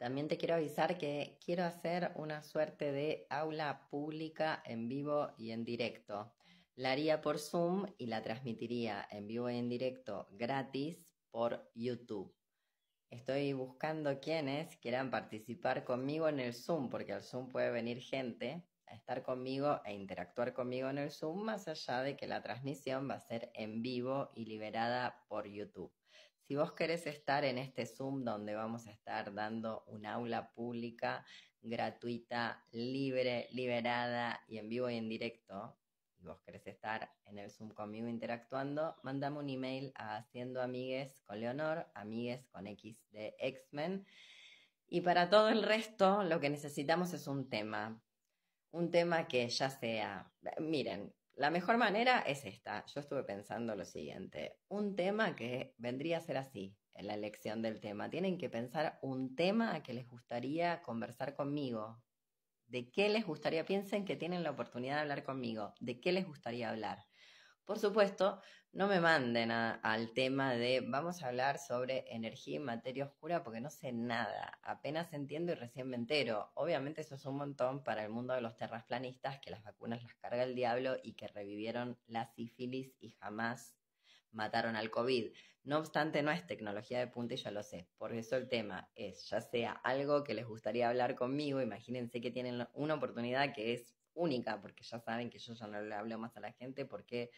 También te quiero avisar que quiero hacer una suerte de aula pública en vivo y en directo. La haría por Zoom y la transmitiría en vivo y en directo gratis por YouTube. Estoy buscando quienes quieran participar conmigo en el Zoom, porque al Zoom puede venir gente a estar conmigo e interactuar conmigo en el Zoom, más allá de que la transmisión va a ser en vivo y liberada por YouTube. Si vos querés estar en este Zoom donde vamos a estar dando un aula pública, gratuita, libre, liberada y en vivo y en directo, y vos querés estar en el Zoom conmigo interactuando, mandame un email a haciendo amigues con Leonor, amigues con X de X-Men. Y para todo el resto, lo que necesitamos es un tema. Un tema que ya sea, miren, la mejor manera es esta. Yo estuve pensando lo siguiente. Un tema que vendría a ser así en la elección del tema. Tienen que pensar un tema a que les gustaría conversar conmigo. ¿De qué les gustaría? Piensen que tienen la oportunidad de hablar conmigo. ¿De qué les gustaría hablar? Por supuesto, no me manden al tema de vamos a hablar sobre energía y materia oscura porque no sé nada, apenas entiendo y recién me entero. Obviamente eso es un montón para el mundo de los terrasplanistas que las vacunas las carga el diablo y que revivieron la sífilis y jamás mataron al COVID. No obstante, no es tecnología de punta y ya lo sé. Por eso el tema es, ya sea algo que les gustaría hablar conmigo, imagínense que tienen una oportunidad que es única, porque ya saben que yo ya no le hablo más a la gente porque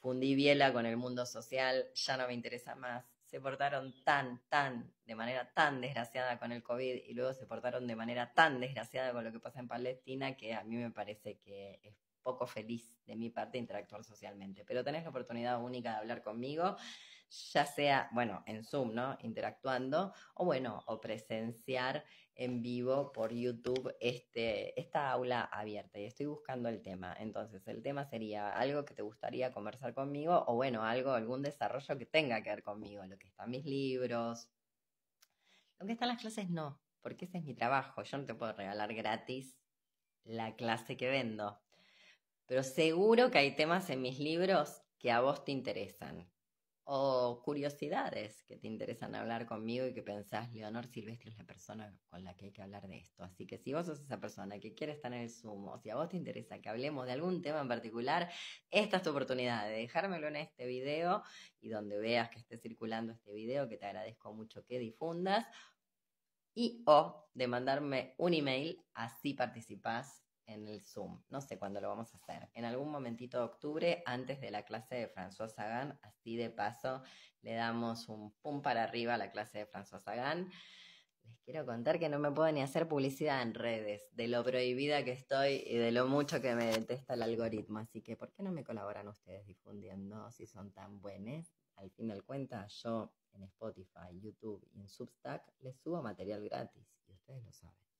fundí biela con el mundo social, ya no me interesa más. Se portaron tan, tan, de manera tan desgraciada con el COVID y luego se portaron de manera tan desgraciada con lo que pasa en Palestina que a mí me parece que es poco feliz de mi parte interactuar socialmente, pero tenés la oportunidad única de hablar conmigo, ya sea, bueno, en Zoom, ¿no? Interactuando, o bueno, o presenciar en vivo por YouTube este, esta aula abierta y estoy buscando el tema. Entonces, el tema sería algo que te gustaría conversar conmigo o bueno, algo, algún desarrollo que tenga que ver conmigo, lo que están mis libros. Lo que están las clases no, porque ese es mi trabajo. Yo no te puedo regalar gratis la clase que vendo pero seguro que hay temas en mis libros que a vos te interesan o curiosidades que te interesan hablar conmigo y que pensás, Leonor Silvestre es la persona con la que hay que hablar de esto. Así que si vos sos esa persona que quiere estar en el sumo, si a vos te interesa que hablemos de algún tema en particular, esta es tu oportunidad de dejármelo en este video y donde veas que esté circulando este video, que te agradezco mucho que difundas, y o de mandarme un email, así participás en el Zoom. No sé cuándo lo vamos a hacer. En algún momentito de octubre, antes de la clase de François Sagan, así de paso, le damos un pum para arriba a la clase de François Sagan. Les quiero contar que no me puedo ni hacer publicidad en redes, de lo prohibida que estoy y de lo mucho que me detesta el algoritmo. Así que, ¿por qué no me colaboran ustedes difundiendo si son tan buenas? Al fin del cuenta, yo en Spotify, YouTube y en Substack les subo material gratis y ustedes lo saben.